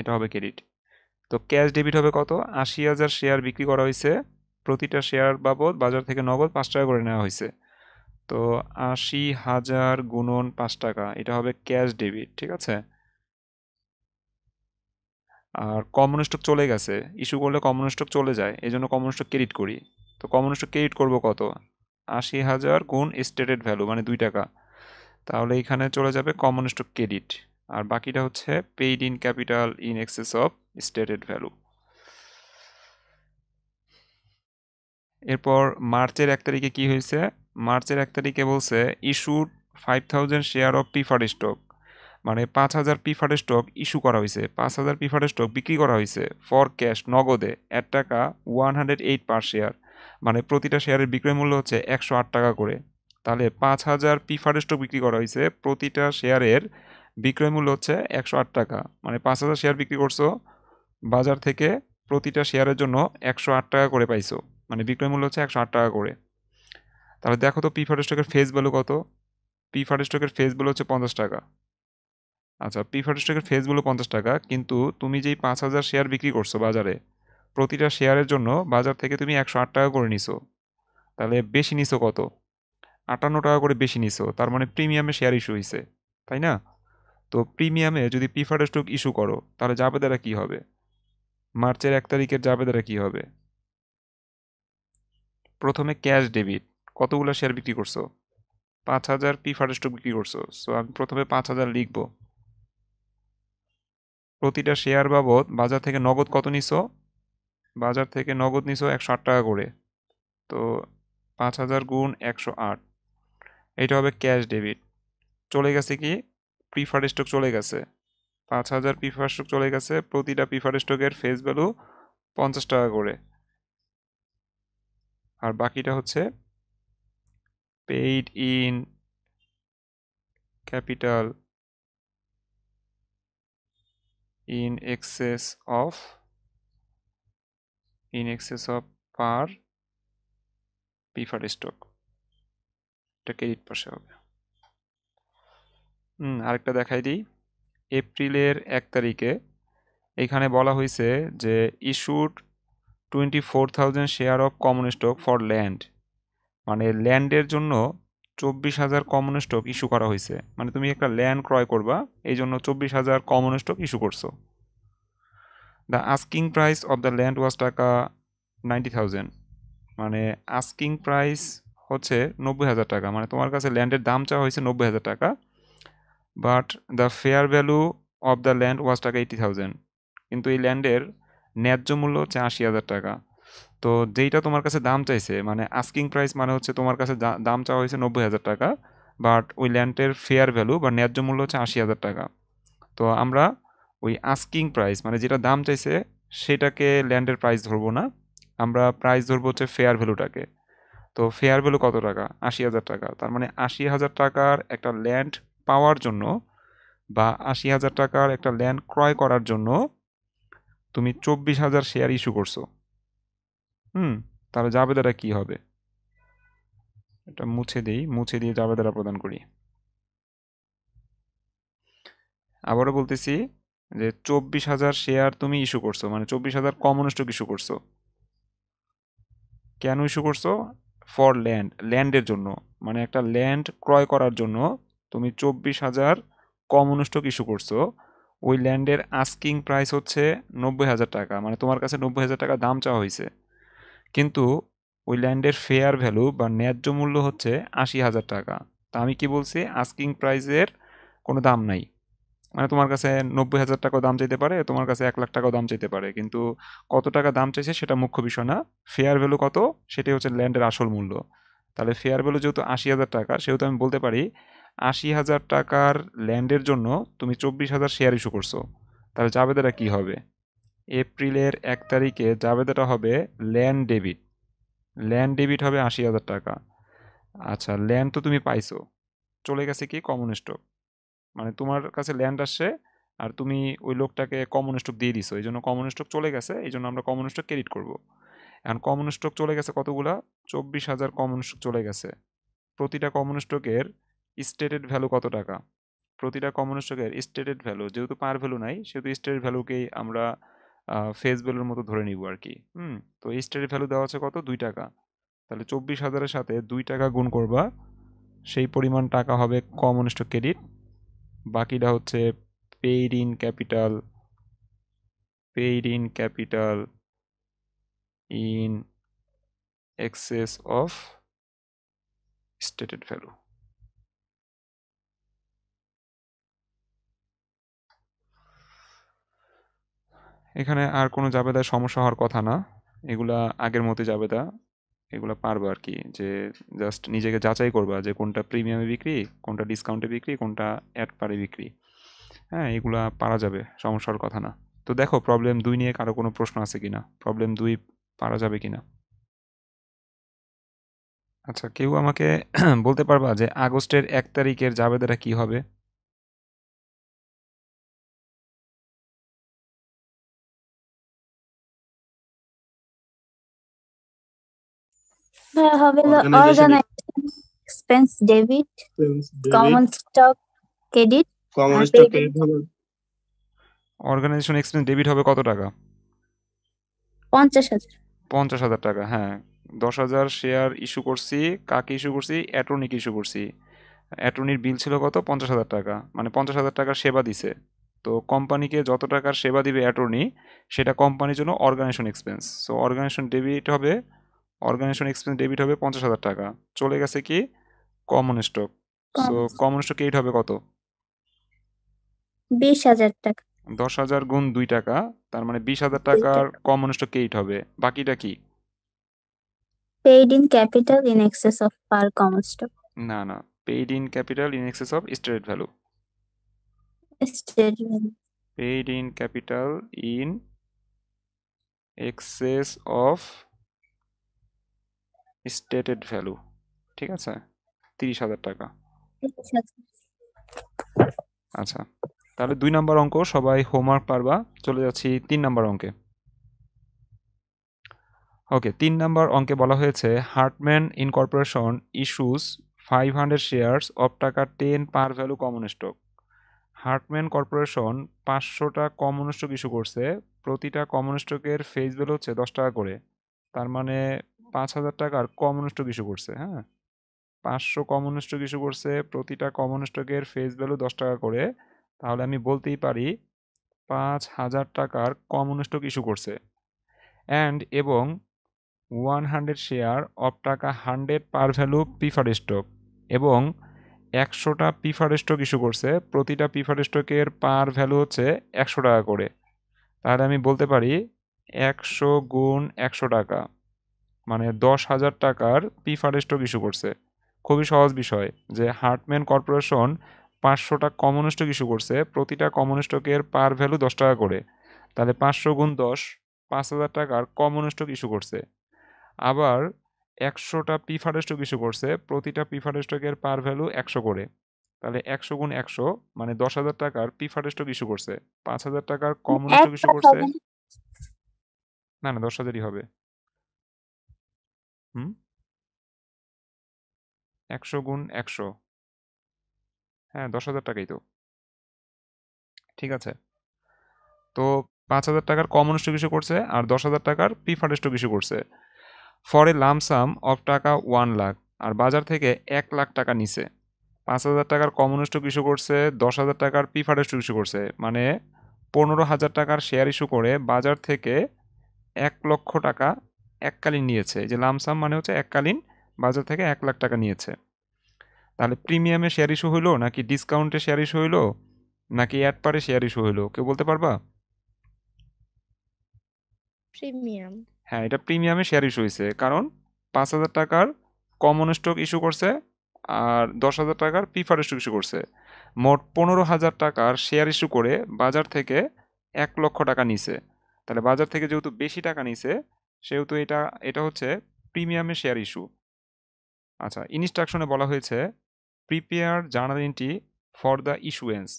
এটা হবে ক্রেডিট তো ক্যাশ ডেবিট হবে কত আশি হাজার শেয়ার বিক্রি করা হয়েছে প্রতিটা শেয়ার বাবদ বাজার থেকে নগদ পাঁচ টাকা করে নেওয়া হয়েছে তো আশি হাজার গুণন পাঁচ টাকা এটা হবে ক্যাশ ডেবিট ঠিক আছে আর কমন স্টক চলে গেছে ইস্যু করলে কমন স্টক চলে যায় এই জন্য কমন স্টক ক্রেডিট করি তো কমন স্টক ক্রেডিট করবো কত আশি হাজার গুণ স্টেটেড ভ্যালু মানে দুই টাকা তাহলে এখানে চলে যাবে কমন স্টক ক্রেডিট আর বাকিটা হচ্ছে paid in capital in excess of stated value এরপর মার্চের এক তারিখে কি হয়েছে মার্চের এক তারিখে বলছে issued five thousand share of prefer stock মানে পাঁচ হাজার প্রিফার স্টক ইস্যু করা হয়েছে পাঁচ হাজার প্রিফার স্টক বিক্রি করা হয়েছে ফর ক্যাশ নগদে এক টাকা one hundred eight per share মানে প্রতিটা শেয়ারের বিক্রয় মূল্য হচ্ছে একশো আট টাকা করে তাহলে পাঁচ হাজার প্রিফার্ড স্টক বিক্রি করা হয়েছে প্রতিটা শেয়ারের বিক্রয় মূল্য হচ্ছে একশো আট টাকা মানে পাঁচ হাজার শেয়ার বিক্রি করছো বাজার থেকে প্রতিটা শেয়ারের জন্য একশো আট টাকা করে পাইছো মানে বিক্রয় মূল্য হচ্ছে একশো আট টাকা করে তাহলে দেখো তো প্রিফার্ড স্টকের ফেস ভ্যালু কত প্রিফার্ড স্টকের ফেস ভ্যালু হচ্ছে পঞ্চাশ টাকা আচ্ছা প্রিফার্ড স্টকের ফেস ভ্যালু পঞ্চাশ টাকা কিন্তু তুমি যেই পাঁচ হাজার শেয়ার বিক্রি করছো বাজারে প্রতিটা শেয়ারের জন্য বাজার থেকে তুমি একশো আট টাকা করে নিছো তাহলে বেশি নিছো কত আটান্ন টাকা করে বেশি নিছো তার মানে প্রিমিয়ামে শেয়ার ইস্যু হয়েছে তাই না তো প্রিমিয়ামে যদি প্রিফার্ড স্টক ইস্যু করো তাহলে যাবে দ্বারা কী হবে মার্চের এক তারিখের দ্বারা কী হবে প্রথমে ক্যাশ ডেবিট কতগুলো শেয়ার বিক্রি করছো পাঁচ হাজার প্রিফার্ড স্টক বিক্রি করছো সো আমি প্রথমে পাঁচ হাজার লিখবো প্রতিটা শেয়ার বাবদ বাজার থেকে নগদ কত নিছো বাজার থেকে নগদ নিছ একশো আট টাকা করে তো পাঁচ হাজার গুণ একশো আট এটা হবে ক্যাশ ডেবিট চলে গেছে কি প্রিফার স্টক চলে গেছে পাঁচ হাজার প্রিফার স্টক চলে গেছে প্রতিটা প্রিফার স্টকের ফেস ভ্যালু পঞ্চাশ টাকা করে আর বাকিটা হচ্ছে paid in capital in excess of in excess of per prefer stock এটা ক্রেডিট পাশে হবে হুম আরেকটা দেখাই দিই এপ্রিলের এক তারিখে এখানে বলা হয়েছে যে issued twenty four thousand share of common stock for land মানে ল্যান্ডের জন্য চব্বিশ হাজার কমন স্টক ইস্যু করা হয়েছে মানে তুমি একটা ল্যান্ড ক্রয় করবা এই জন্য চব্বিশ হাজার কমন স্টক ইস্যু করছো the asking price of the land was টাকা নাইনটি থাউজেন্ড মানে আস্কিং প্রাইস হচ্ছে নব্বই হাজার টাকা মানে তোমার কাছে ল্যান্ডের দাম চাওয়া হয়েছে নব্বই হাজার টাকা but the fair value of the land was টাকা এইটি থাউজেন্ড কিন্তু এই ল্যান্ডের ন্যায্য মূল্য হচ্ছে আশি হাজার টাকা তো যেইটা তোমার কাছে দাম চাইছে মানে আস্কিং প্রাইস মানে হচ্ছে তোমার কাছে দাম চাওয়া হয়েছে নব্বই হাজার টাকা বাট ওই ল্যান্ডের ফেয়ার ভ্যালু বা ন্যায্য মূল্য হচ্ছে আশি হাজার টাকা তো আমরা ওই আস্কিং প্রাইস মানে যেটা দাম চাইছে সেটাকে ল্যান্ডের প্রাইস ধরবো না আমরা প্রাইস ধরবো হচ্ছে ফেয়ার ভ্যালুটাকে তো ফেয়ার ভ্যালু কত টাকা আশি হাজার টাকা তার মানে আশি হাজার টাকার একটা ল্যান্ড পাওয়ার জন্য বা আশি হাজার টাকার একটা ল্যান্ড ক্রয় করার জন্য তুমি চব্বিশ হাজার শেয়ার ইস্যু করছো হুম তাহলে জাবেদাটা কি হবে এটা মুছে দিই মুছে দিয়ে জাবেদাটা প্রদান করি আবারও বলতেছি যে চব্বিশ হাজার শেয়ার তুমি ইস্যু করছো মানে চব্বিশ হাজার কমন স্টক ইস্যু করছো কেন ইস্যু করছো ফর ল্যান্ড ল্যান্ডের জন্য মানে একটা ল্যান্ড ক্রয় করার জন্য তুমি চব্বিশ হাজার কমন স্টক ইস্যু করছো ওই ল্যান্ডের আস্কিং প্রাইস হচ্ছে নব্বই হাজার টাকা মানে তোমার কাছে নব্বই হাজার টাকা দাম চাওয়া হয়েছে কিন্তু ওই ল্যান্ডের ফেয়ার ভ্যালু বা ন্যায্য মূল্য হচ্ছে আশি হাজার টাকা তা আমি কি বলছি আস্কিং প্রাইসের কোনো দাম নাই মানে তোমার কাছে নব্বই হাজার টাকাও দাম চাইতে পারে তোমার কাছে এক লাখ টাকাও দাম চাইতে পারে কিন্তু কত টাকা দাম চাইছে সেটা মুখ্য বিষয় না ফেয়ার ভ্যালু কত সেটাই হচ্ছে ল্যান্ডের আসল মূল্য তাহলে ফেয়ার ভ্যালু যেহেতু আশি হাজার টাকা সেহেতু আমি বলতে পারি আশি হাজার টাকার ল্যান্ডের জন্য তুমি চব্বিশ হাজার শেয়ার ইস্যু করছো তাহলে জাবেদাটা কি হবে এপ্রিলের এক তারিখে জাবেদাটা হবে ল্যান্ড ডেবিট ল্যান্ড ডেবিট হবে আশি হাজার টাকা আচ্ছা ল্যান্ড তো তুমি পাইছো চলে গেছে কি কমন স্টক মানে তোমার কাছে ল্যান্ড আসছে আর তুমি ওই লোকটাকে কমন স্টক দিয়ে দিছো এই জন্য কমন স্টক চলে গেছে এই জন্য আমরা কমন স্টক ক্রেডিট করবো এখন কমন স্টক চলে গেছে কতগুলা চব্বিশ হাজার কমন স্টক চলে গেছে প্রতিটা কমন স্টকের স্টেটেড ভ্যালু কত টাকা প্রতিটা কমন স্টকের স্টেটেড ভ্যালু যেহেতু পার ভ্যালু নাই সেহেতু স্টেটেড ভ্যালুকেই আমরা ফেস ভ্যালুর মতো ধরে নিব আর কি হুম তো স্টেটেড ভ্যালু দেওয়া আছে কত দুই টাকা তাহলে চব্বিশ হাজারের সাথে দুই টাকা গুণ করবা সেই পরিমাণ টাকা হবে কমন স্টক ক্রেডিট বাকিটা হচ্ছে paid in capital paid in capital in excess of stated value এখানে আর কোনো জাবেদার সমস্যা হওয়ার কথা না এগুলা আগের মতো যাবেদা এগুলো পারবো আর কি যে জাস্ট নিজেকে যাচাই করবা যে কোনটা প্রিমিয়ামে বিক্রি কোনটা ডিসকাউন্টে বিক্রি কোনটা অ্যাড পারে বিক্রি হ্যাঁ এগুলা পারা যাবে সমস্যার কথা না তো দেখো প্রবলেম দুই নিয়ে কারো কোনো প্রশ্ন আছে কি না প্রবলেম দুই পারা যাবে কি না আচ্ছা কেউ আমাকে বলতে পারবা যে আগস্টের এক তারিখের জাবেদারা কি হবে হ্যাঁ, হবে organization expense debit common stock credit common stock credit হবে অর্গানাইজেশন এক্সপেন্স ডেবিট হবে কত টাকা পঞ্চাশ হাজার পঞ্চাশ হাজার টাকা হ্যাঁ দশ হাজার শেয়ার ইস্যু করছি কাকে ইস্যু করছি অ্যাটর্নিকে ইস্যু করছি অ্যাটর্নির বিল ছিল কত পঞ্চাশ হাজার টাকা মানে পঞ্চাশ হাজার টাকার সেবা দিছে তো কোম্পানিকে যত টাকার সেবা দিবে অ্যাটর্নি সেটা কোম্পানির জন্য organization expense so organization debit হবে অর্গানাইজেশন এক্সপেন্স ডেবিট হবে পঞ্চাশ হাজার টাকা চলে গেছে কি common stock so common stock eight হবে কত বিশ হাজার টাকা দশ হাজার গুণ দুই টাকা তার মানে বিশ হাজার টাকার কমন স্টক এইট হবে বাকিটা কি paid in capital in excess of par common stock না না paid in capital in excess of state value state value paid in capital in excess of stated value ঠিক আছে তিরিশ হাজার টাকা আচ্ছা তাহলে দুই নাম্বার অঙ্ক সবাই হোমওয়ার্ক পারবা চলে যাচ্ছি তিন নাম্বার অঙ্কে ওকে তিন নাম্বার অঙ্কে বলা হয়েছে Hartman incorporation issues five hundred shares of টাকা ten par value common stock Hartman corporation পাঁচশোটা কমন স্টক ইস্যু করছে প্রতিটা কমন স্টকের ফেস ভ্যালু হচ্ছে দশ টাকা করে তার মানে পাঁচ হাজার টাকার কমন স্টক ইস্যু করছে হ্যাঁ পাঁচশো কমন স্টক ইস্যু করছে প্রতিটা কমন স্টকের ফেস ভ্যালু দশ টাকা করে তাহলে আমি বলতেই পারি পাঁচ হাজার টাকার কমন স্টক ইস্যু করছে অ্যান্ড এবং ওয়ান হান্ড্রেড শেয়ার অফ টাকা hundred par value prefer stock এবং একশোটা প্রিফার স্টক ইস্যু করছে প্রতিটা প্রিফার স্টকের পার ভ্যালু হচ্ছে একশো টাকা করে তাহলে আমি বলতে পারি একশো গুণ একশো টাকা মানে দশ হাজার টাকার প্রিফার স্টক ইস্যু করছে খুবই সহজ বিষয় যে হার্টম্যান কর্পোরেশন পাঁচশোটা কমন স্টক ইস্যু করছে প্রতিটা কমন স্টকের পার ভ্যালু দশ টাকা করে তাহলে পাঁচশো গুণ দশ পাঁচ হাজার টাকার কমন স্টক ইস্যু করছে আবার একশোটা প্রিফার স্টক ইস্যু করছে প্রতিটা প্রিফার স্টকের পার ভ্যালু একশো করে তাহলে একশো গুণ একশো মানে দশ হাজার টাকার প্রিফার স্টক ইস্যু করছে পাঁচ হাজার টাকার কমন স্টক ইস্যু করছে না না দশ হাজারই হবে হুম একশো গুণ একশো হ্যাঁ দশ হাজার টাকাই তো ঠিক আছে তো পাঁচ হাজার টাকার কমন স্টক ইস্যু করছে আর দশ হাজার টাকার প্রিফার্ড স্টক ইস্যু করছে ফর এ লামসাম অফ টাকা ওয়ান লাখ আর বাজার থেকে এক লাখ টাকা নিছে পাঁচ হাজার টাকার কমন স্টক ইস্যু করছে দশ হাজার টাকার প্রিফার্ড স্টক ইস্যু করছে মানে পনেরো হাজার টাকার শেয়ার ইস্যু করে বাজার থেকে এক লক্ষ টাকা এককালীন নিয়েছে যে লামসাম মানে হচ্ছে এককালীন বাজার থেকে এক লাখ টাকা নিয়েছে তাহলে প্রিমিয়ামে শেয়ার ইস্যু হইলো নাকি ডিসকাউন্টে শেয়ার ইস্যু হইলো নাকি অ্যাড পারে শেয়ার ইস্যু হইলো কেউ বলতে পারবা প্রিমিয়াম হ্যাঁ এটা প্রিমিয়ামে শেয়ার ইস্যু হয়েছে কারণ পাঁচ হাজার টাকার কমন স্টক ইস্যু করছে আর দশ হাজার টাকার প্রিফার স্টক ইস্যু করছে মোট পনেরো হাজার টাকার শেয়ার ইস্যু করে বাজার থেকে এক লক্ষ টাকা নিছে তাহলে বাজার থেকে যেহেতু বেশি টাকা নিছে সেহেতু এটা এটা হচ্ছে প্রিমিয়ামের শেয়ার ইস্যু আচ্ছা ইনস্ট্রাকশনে বলা হয়েছে prepare journal entry for the issuance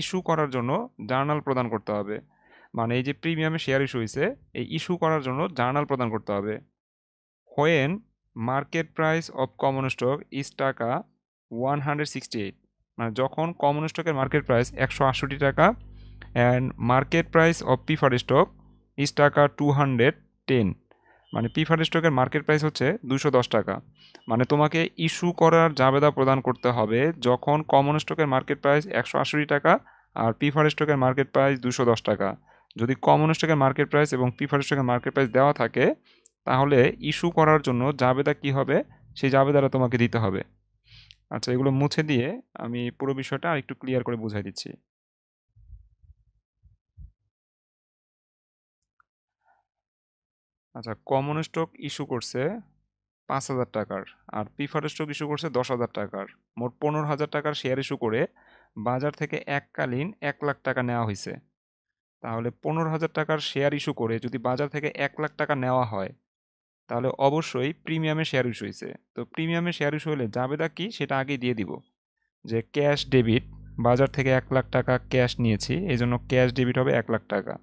issue করার জন্য জার্নাল প্রদান করতে হবে মানে এই যে প্রিমিয়ামে শেয়ার ইস্যু হয়েছে এই ইস্যু করার জন্য জার্নাল প্রদান করতে হবে when market price of common stock is টাকা ওয়ান হান্ড্রেড সিক্সটি এইট মানে যখন কমন স্টকের মার্কেট প্রাইস একশো আটষট্টি টাকা and market price of prefer stock is টাকা টু হান্ড্রেড টেন মানে প্রিফার স্টকের মার্কেট প্রাইস হচ্ছে দুশো টাকা মানে তোমাকে ইস্যু করার জাবেদা প্রদান করতে হবে যখন কমন স্টকের মার্কেট প্রাইস একশো টাকা আর প্রিফার স্টকের মার্কেট প্রাইস দুশো টাকা যদি কমন স্টকের মার্কেট প্রাইস এবং প্রিফার স্টকের মার্কেট প্রাইস দেওয়া থাকে তাহলে ইস্যু করার জন্য জাবেদা কি হবে সেই জাবেদাটা তোমাকে দিতে হবে আচ্ছা এগুলো মুছে দিয়ে আমি পুরো বিষয়টা আর একটু ক্লিয়ার করে বুঝাই দিচ্ছি আচ্ছা কমন স্টক ইস্যু করছে পাঁচ হাজার টাকার আর প্রিফার স্টক ইস্যু করছে দশ হাজার টাকার মোট পনেরো হাজার টাকার শেয়ার ইস্যু করে বাজার থেকে এককালীন এক লাখ টাকা নেওয়া হয়েছে তাহলে পনেরো হাজার টাকার শেয়ার ইস্যু করে যদি বাজার থেকে এক লাখ টাকা নেওয়া হয় তাহলে অবশ্যই প্রিমিয়ামে শেয়ার ইস্যু হয়েছে তো প্রিমিয়ামে শেয়ার ইস্যু হলে জাবেদা কি সেটা আগেই দিয়ে দিব যে ক্যাশ ডেবিট বাজার থেকে এক লাখ টাকা ক্যাশ নিয়েছি এই জন্য ক্যাশ ডেবিট হবে এক লাখ টাকা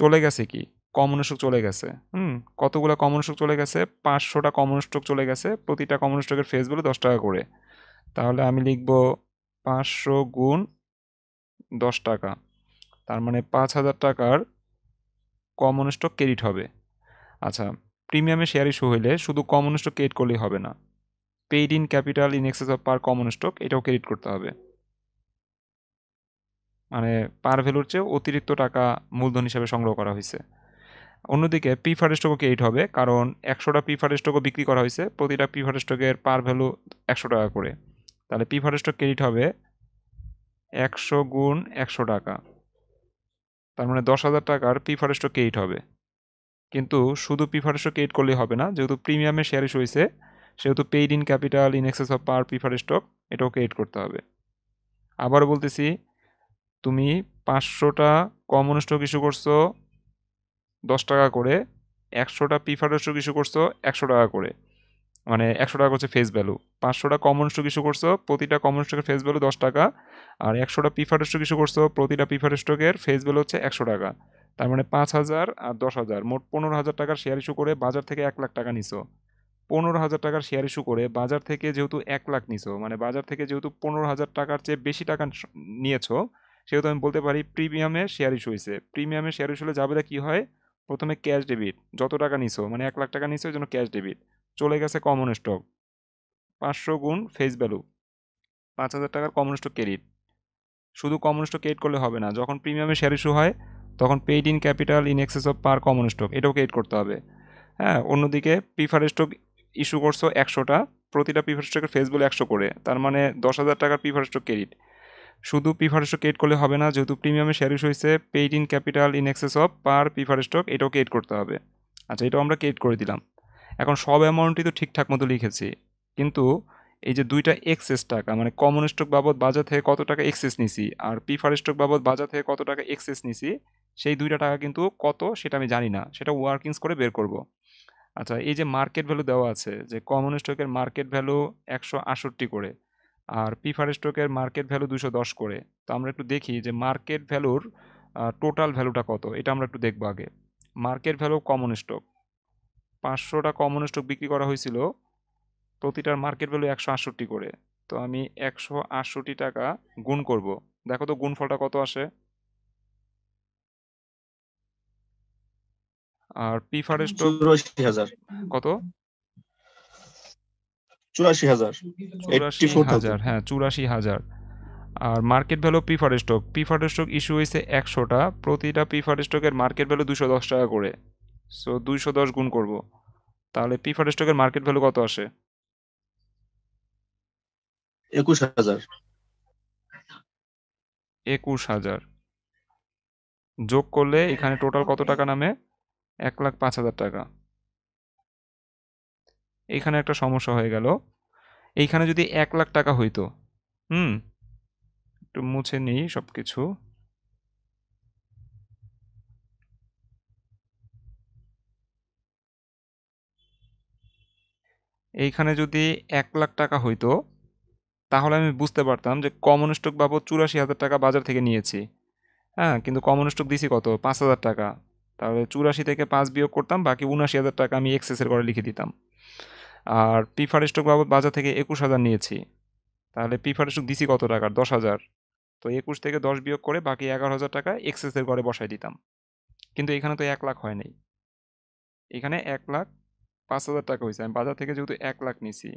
চলে গেছে কি কমন স্ট্রোক চলে গেছে হুম কতগুলো কমন স্ট্রোক চলে গেছে পাঁচশোটা কমন স্ট্রোক চলে গেছে প্রতিটা কমন স্ট্রোকের ফেস বলে দশ টাকা করে তাহলে আমি লিখব পাঁচশো গুণ দশ টাকা তার মানে পাঁচ হাজার টাকার কমন স্টক ক্রেডিট হবে আচ্ছা প্রিমিয়ামে শেয়ার ইস্যু হইলে শুধু কমন স্টক ক্রেডিট করলেই হবে না paid in capital in excess of par common stock এটাও ক্রেডিট করতে হবে মানে পার ভ্যালুর চেয়ে অতিরিক্ত টাকা মূলধন হিসাবে সংগ্রহ করা হয়েছে অন্যদিকে পি ফারেস্টককে এইট হবে কারণ একশোটা পি স্টকও বিক্রি করা হয়েছে প্রতিটা পি স্টকের পার ভ্যালু একশো টাকা করে তাহলে পি স্টক ক্রেডিট হবে একশো গুণ একশো টাকা তার মানে দশ হাজার টাকার পি স্টক ক্রেডিট হবে কিন্তু শুধু পি স্টক ক্রেডিট করলেই হবে না যেহেতু প্রিমিয়ামে শেয়ার ইস্যু হয়েছে সেহেতু paid in capital in excess of par prefer stock এটাও ক্রেডিট করতে হবে আবারও বলতেছি তুমি পাঁচশোটা কমন স্টক ইস্যু করছো দশ টাকা করে একশোটা প্রিফার্ড স্টক ইস্যু করছো একশো টাকা করে মানে একশো টাকা করছে ফেস ভ্যালু পাঁচশোটা কমন স্টক ইস্যু করছো প্রতিটা কমন স্টকের ফেস ভ্যালু দশ টাকা আর একশোটা প্রিফার্ড স্টক ইস্যু করছো প্রতিটা প্রিফার্ড স্টকের ফেস ভ্যালু হচ্ছে একশো টাকা তার মানে পাঁচ হাজার আর দশ হাজার মোট পনেরো হাজার টাকার শেয়ার ইস্যু করে বাজার থেকে এক লাখ টাকা নিছো পনেরো হাজার টাকার শেয়ার ইস্যু করে বাজার থেকে যেহেতু এক লাখ নিছো মানে বাজার থেকে যেহেতু পনেরো হাজার টাকার চেয়ে বেশি টাকা নিয়েছো সেহেতু আমি বলতে পারি প্রিমিয়ামে শেয়ার ইস্যু হয়েছে প্রিমিয়ামে শেয়ার ইস্যু হলে যাবে কি হয় প্রথমে ক্যাশ ডেবিট যত টাকা নিছো মানে এক লাখ টাকা নিছো ওই জন্য ক্যাশ ডেবিট চলে গেছে কমন স্টক পাঁচশো গুণ ফেস ভ্যালু পাঁচ হাজার টাকার কমন স্টক ক্রেডিট শুধু কমন স্টক ক্রেডিট করলে হবে না যখন প্রিমিয়ামে শেয়ার ইস্যু হয় তখন paid in capital in excess of par common stock এটাও ক্রেডিট করতে হবে হ্যাঁ অন্যদিকে প্রিফার স্টক ইস্যু করছো একশোটা প্রতিটা প্রিফার স্টকের ফেস ভ্যালু একশো করে তার মানে দশ হাজার টাকার প্রিফার স্টক ক্রেডিট শুধু প্রিফার স্টক এড করলে হবে না যেহেতু প্রিমিয়ামে শেয়ার ইস হয়েছে paid in capital in excess of par prefer stock এটাও এড করতে হবে আচ্ছা এটাও আমরা এড করে দিলাম এখন সব অ্যামাউন্টই তো ঠিকঠাক মতো লিখেছি কিন্তু এই যে দুইটা এক্সেস টাকা মানে কমন স্টক বাবদ বাজার থেকে কত টাকা এক্সেস নিছি আর প্রিফার স্টক বাবদ বাজার থেকে কত টাকা এক্সেস নিছি সেই দুইটা টাকা কিন্তু কত সেটা আমি জানি না সেটা ওয়ার্কিংস করে বের করব আচ্ছা এই যে মার্কেট ভ্যালু দেওয়া আছে যে কমন স্টকের মার্কেট ভ্যালু একশো আষট্টি করে আর প্রিফার স্টকের মার্কেট ভ্যালু দুশো দশ করে তো আমরা একটু দেখি যে মার্কেট ভ্যালুর টোটাল ভ্যালুটা কত এটা আমরা একটু দেখবো আগে মার্কেট ভ্যালু কমন স্টক পাঁচশোটা কমন স্টক বিক্রি করা হয়েছিল প্রতিটার মার্কেট ভ্যালু একশো আটষট্টি করে তো আমি একশো আটষট্টি টাকা গুণ করব দেখো তো গুণফলটা কত আসে আর প্রিফার স্টক কত চুরাশি হাজার হাজার হ্যাঁ চুরাশি হাজার আর market value prefer stock prefer stock issue হয়েছে একশোটা প্রতিটা প্রিফার স্টকের মার্কেট ভ্যালু দুশো দশ টাকা করে সো দুইশো দশ গুণ করব তাহলে প্রিফার স্টকের মার্কেট ভ্যালু কত আসে একুশ হাজার একুশ হাজার যোগ করলে এখানে টোটাল কত টাকা নামে এক লাখ পাঁচ হাজার টাকা এখানে একটা সমস্যা হয়ে গেল এইখানে যদি এক লাখ টাকা হইতো হুম একটু মুছে নিই সব কিছু এইখানে যদি এক লাখ টাকা হইতো তাহলে আমি বুঝতে পারতাম যে কমন স্টক বাবদ চুরাশি হাজার টাকা বাজার থেকে নিয়েছি হ্যাঁ কিন্তু কমন স্টক দিছি কত পাঁচ হাজার টাকা তাহলে চুরাশি থেকে পাঁচ বিয়োগ করতাম বাকি উনাশি হাজার টাকা আমি এক্সেসের করে লিখে দিতাম আর প্রিফার স্টক বাবদ বাজার থেকে একুশ হাজার নিয়েছি তাহলে প্রিফার স্টক দিছি কত টাকার দশ হাজার তো একুশ থেকে দশ বিয়োগ করে বাকি এগারো হাজার টাকা এক্সেসের ঘরে বসাই দিতাম কিন্তু এখানে তো এক লাখ হয় নাই এখানে এক লাখ পাঁচ হাজার টাকা হয়েছে আমি বাজার থেকে যেহেতু এক লাখ নিছি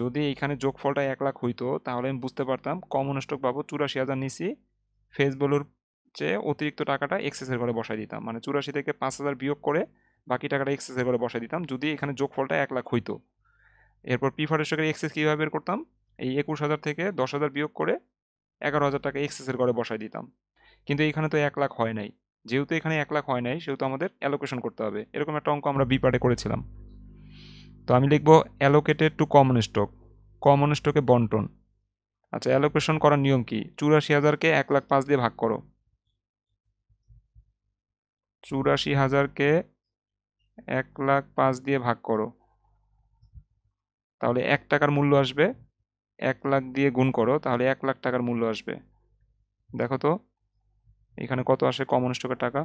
যদি এখানে যোগফলটা এক লাখ হইতো তাহলে আমি বুঝতে পারতাম কমন স্টক বাবদ চুরাশি হাজার নিছি ফেস চেয়ে অতিরিক্ত টাকাটা এক্সেসের ঘরে বসাই দিতাম মানে চুরাশি থেকে পাঁচ হাজার বিয়োগ করে বাকি টাকাটা এক্সেস এবারে বসাই দিতাম যদি এখানে যোগফলটা এক লাখ হইতো এরপর পি ফারের এক্সেস কীভাবে বের করতাম এই একুশ হাজার থেকে দশ হাজার বিয়োগ করে এগারো হাজার টাকা এক্সেসের ঘরে বসাই দিতাম কিন্তু এখানে তো এক লাখ হয় নাই যেহেতু এখানে এক লাখ হয় নাই সেহেতু আমাদের অ্যালোকেশন করতে হবে এরকম একটা অঙ্ক আমরা বিপারে করেছিলাম তো আমি লিখব allocated to common stock common স্টকে বন্টন আচ্ছা অ্যালোকেশন করার নিয়ম কি চুরাশি হাজারকে এক লাখ পাঁচ দিয়ে ভাগ করো চুরাশি হাজারকে এক লাখ পাঁচ দিয়ে ভাগ করো তাহলে এক টাকার মূল্য আসবে এক লাখ দিয়ে গুণ করো তাহলে এক লাখ টাকার মূল্য আসবে দেখো তো এখানে কত আসে কমন স্টকের টাকা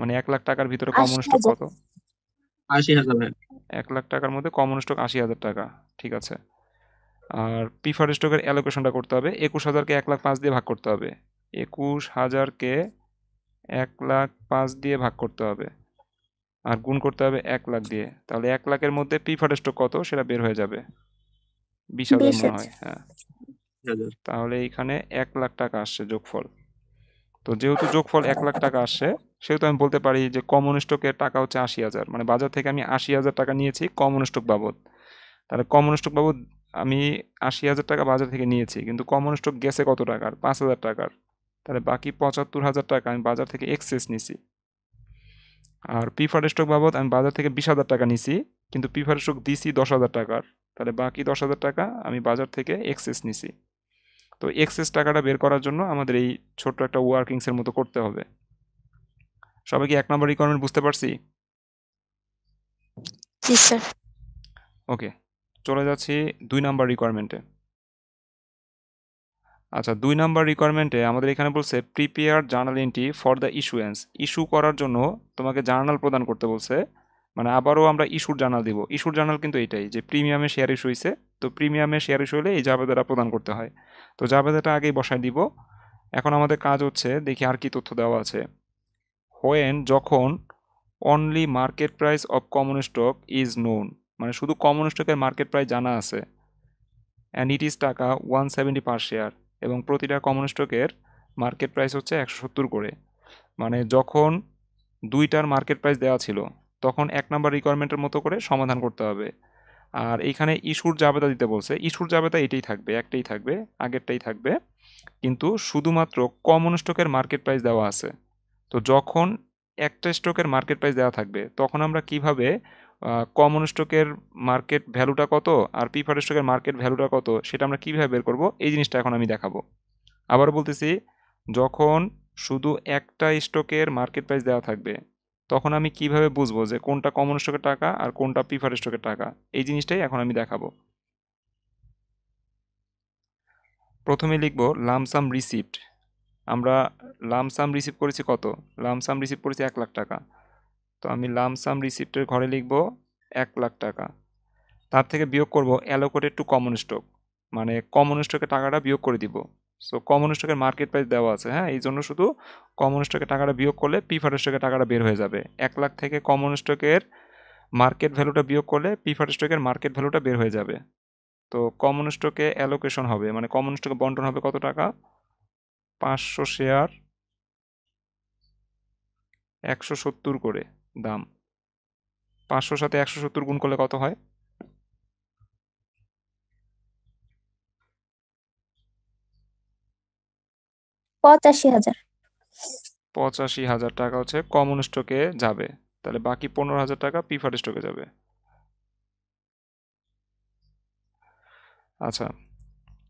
মানে এক লাখ টাকার ভিতরে কমন স্টক কত আশি হাজার এক লাখ টাকার মধ্যে কমন স্টক আশি হাজার টাকা ঠিক আছে আর প্রিফার স্টকের অ্যালোকেশনটা করতে হবে একুশ হাজারকে এক লাখ পাঁচ দিয়ে ভাগ করতে হবে একুশ হাজারকে এক লাখ পাঁচ দিয়ে ভাগ করতে হবে আর গুণ করতে হবে এক লাখ দিয়ে তাহলে এক লাখের মধ্যে পি স্টক কত সেটা বের হয়ে যাবে বিশ হাজার মনে হয় হ্যাঁ তাহলে এইখানে এক লাখ টাকা আসছে যোগফল তো যেহেতু যোগফল এক লাখ টাকা আসছে সেহেতু আমি বলতে পারি যে কমন স্টকের টাকা হচ্ছে আশি হাজার মানে বাজার থেকে আমি আশি হাজার টাকা নিয়েছি কমন স্টক বাবদ তাহলে কমন স্টক বাবদ আমি আশি হাজার টাকা বাজার থেকে নিয়েছি কিন্তু কমন স্টক গেছে কত টাকার পাঁচ হাজার টাকার তাহলে বাকি পঁচাত্তর হাজার টাকা আমি বাজার থেকে এক্সেস নিছি আর প্রিফার স্টক বাবদ আমি বাজার থেকে বিশ হাজার টাকা নিছি কিন্তু প্রিফার স্টক দিছি দশ হাজার টাকার তাহলে বাকি দশ হাজার টাকা আমি বাজার থেকে এক্সেস নিছি তো এক্সেস টাকাটা বের করার জন্য আমাদের এই ছোট্ট একটা ওয়ার্কিংসের মতো করতে হবে সবাই কি এক নম্বর রিকোয়ারমেন্ট বুঝতে পারছি ওকে চলে যাচ্ছি দুই নাম্বার রিকোয়ারমেন্টে আচ্ছা দুই নাম্বার রিকোয়ারমেন্টে আমাদের এখানে বলছে prepare journal entry for the issuance issue করার জন্য তোমাকে জার্নাল প্রদান করতে বলছে মানে আবারও আমরা ইস্যুর জার্নাল দিব ইস্যুর জার্নাল কিন্তু এটাই যে প্রিমিয়ামে শেয়ার ইস্যু হয়েছে তো প্রিমিয়ামে শেয়ার ইস্যু হলে এই জাবেদাটা প্রদান করতে হয় তো জাবেদাটা আগেই বসায় দিব এখন আমাদের কাজ হচ্ছে দেখি আর কি তথ্য দেওয়া আছে হোয়েন যখন only market price of common stock is known মানে শুধু কমন স্টকের মার্কেট প্রাইস জানা আছে অ্যান্ড ইট ইজ টাকা ওয়ান সেভেন্টি পার শেয়ার এবং প্রতিটা কমন স্টকের মার্কেট প্রাইস হচ্ছে একশো সত্তর করে মানে যখন দুইটার মার্কেট প্রাইস দেওয়া ছিল তখন এক নাম্বার রিকোয়ারমেন্টের মতো করে সমাধান করতে হবে আর এইখানে ইস্যুর জাবেদা দিতে বলছে ইস্যুর জাবেদা এটাই থাকবে একটাই থাকবে আগেরটাই থাকবে কিন্তু শুধুমাত্র কমন স্টকের মার্কেট প্রাইস দেওয়া আছে তো যখন একটা স্টকের মার্কেট প্রাইস দেওয়া থাকবে তখন আমরা কিভাবে কমন স্টকের মার্কেট ভ্যালুটা কত আর প্রিফার স্টকের মার্কেট ভ্যালুটা কত সেটা আমরা কীভাবে বের করব এই জিনিসটা এখন আমি দেখাবো আবার বলতেছি যখন শুধু একটা স্টকের মার্কেট প্রাইস দেওয়া থাকবে তখন আমি কিভাবে বুঝবো যে কোনটা কমন স্টকের টাকা আর কোনটা প্রিফার স্টকের টাকা এই জিনিসটাই এখন আমি দেখাবো প্রথমে লিখব লামসাম রিসিপ্ট আমরা লামসাম রিসিভ করেছি কত লামসাম রিসিভ করেছি এক লাখ টাকা তো আমি লামসাম রিসিপ্টের ঘরে লিখব এক লাখ টাকা তার থেকে বিয়োগ করব অ্যালোকেটেড টু কমন স্টক মানে কমন স্টকের টাকাটা বিয়োগ করে দিব সো কমন স্টকের মার্কেট প্রাইস দেওয়া আছে হ্যাঁ এই জন্য শুধু কমন স্টকের টাকাটা বিয়োগ করলে প্রিফার স্টকের টাকাটা বের হয়ে যাবে এক লাখ থেকে কমন স্টকের মার্কেট ভ্যালুটা বিয়োগ করলে প্রিফার স্টকের মার্কেট ভ্যালুটা বের হয়ে যাবে তো কমন স্টকে অ্যালোকেশন হবে মানে কমন স্টকে বন্টন হবে কত টাকা পাঁচশো শেয়ার একশো সত্তর করে দাম পাঁচশোর সাথে একশো সত্তর গুণ করলে কত হয় পঁচাশি হাজার টাকা হচ্ছে কমন স্টকে যাবে তাহলে বাকি পনেরো হাজার টাকা প্রিফার স্টকে যাবে আচ্ছা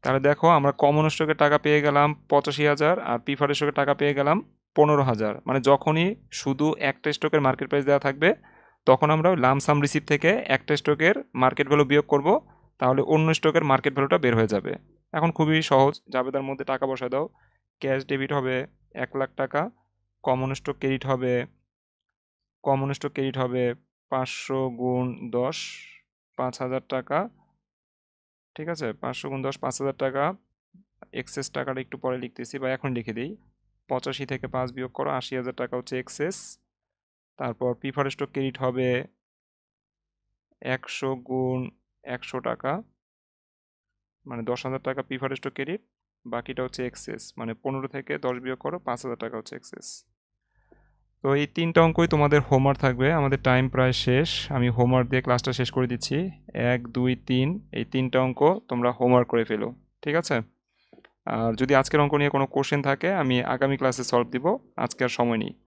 তাহলে দেখো আমরা কমন স্টকের টাকা পেয়ে গেলাম পঁচাশি হাজার আর প্রিফার স্টকের টাকা পেয়ে গেলাম পনেরো হাজার মানে যখনই শুধু একটা স্টকের মার্কেট প্রাইস দেওয়া থাকবে তখন আমরা লামসাম রিসিভ থেকে একটা স্টকের মার্কেট ভ্যালু বিয়োগ করব তাহলে অন্য স্টকের মার্কেট ভ্যালুটা বের হয়ে যাবে এখন খুবই সহজ জাবেদার মধ্যে টাকা বসা দাও ক্যাশ ডেবিট হবে এক লাখ টাকা কমন স্টক ক্রেডিট হবে কমন স্টক ক্রেডিট হবে পাঁচশো গুণ দশ পাঁচ হাজার টাকা ঠিক আছে পাঁচশো গুণ দশ পাঁচ হাজার টাকা এক্সেস টাকাটা একটু পরে লিখতেছি বা এখন লিখে দিই পঁচাশি থেকে পাঁচ বিয়োগ করো আশি হাজার টাকা হচ্ছে এক্সেস তারপর প্রিফার স্টক ক্রেডিট হবে একশো গুণ একশো টাকা মানে দশ হাজার টাকা প্রিফার স্টক ক্রেডিট বাকিটা হচ্ছে এক্সেস মানে পনেরো থেকে দশ বিয়োগ করো পাঁচ হাজার টাকা হচ্ছে এক্সেস তো এই তিনটা অঙ্কই তোমাদের হোমওয়ার্ক থাকবে আমাদের টাইম প্রায় শেষ আমি হোমওয়ার্ক দিয়ে ক্লাসটা শেষ করে দিচ্ছি এক দুই তিন এই তিনটা অঙ্ক তোমরা হোমওয়ার্ক করে ফেলো ঠিক আছে আর যদি আজকের অঙ্ক নিয়ে কোনো কোশ্চেন থাকে আমি আগামী ক্লাসে সলভ দিব আজকে আর সময় নেই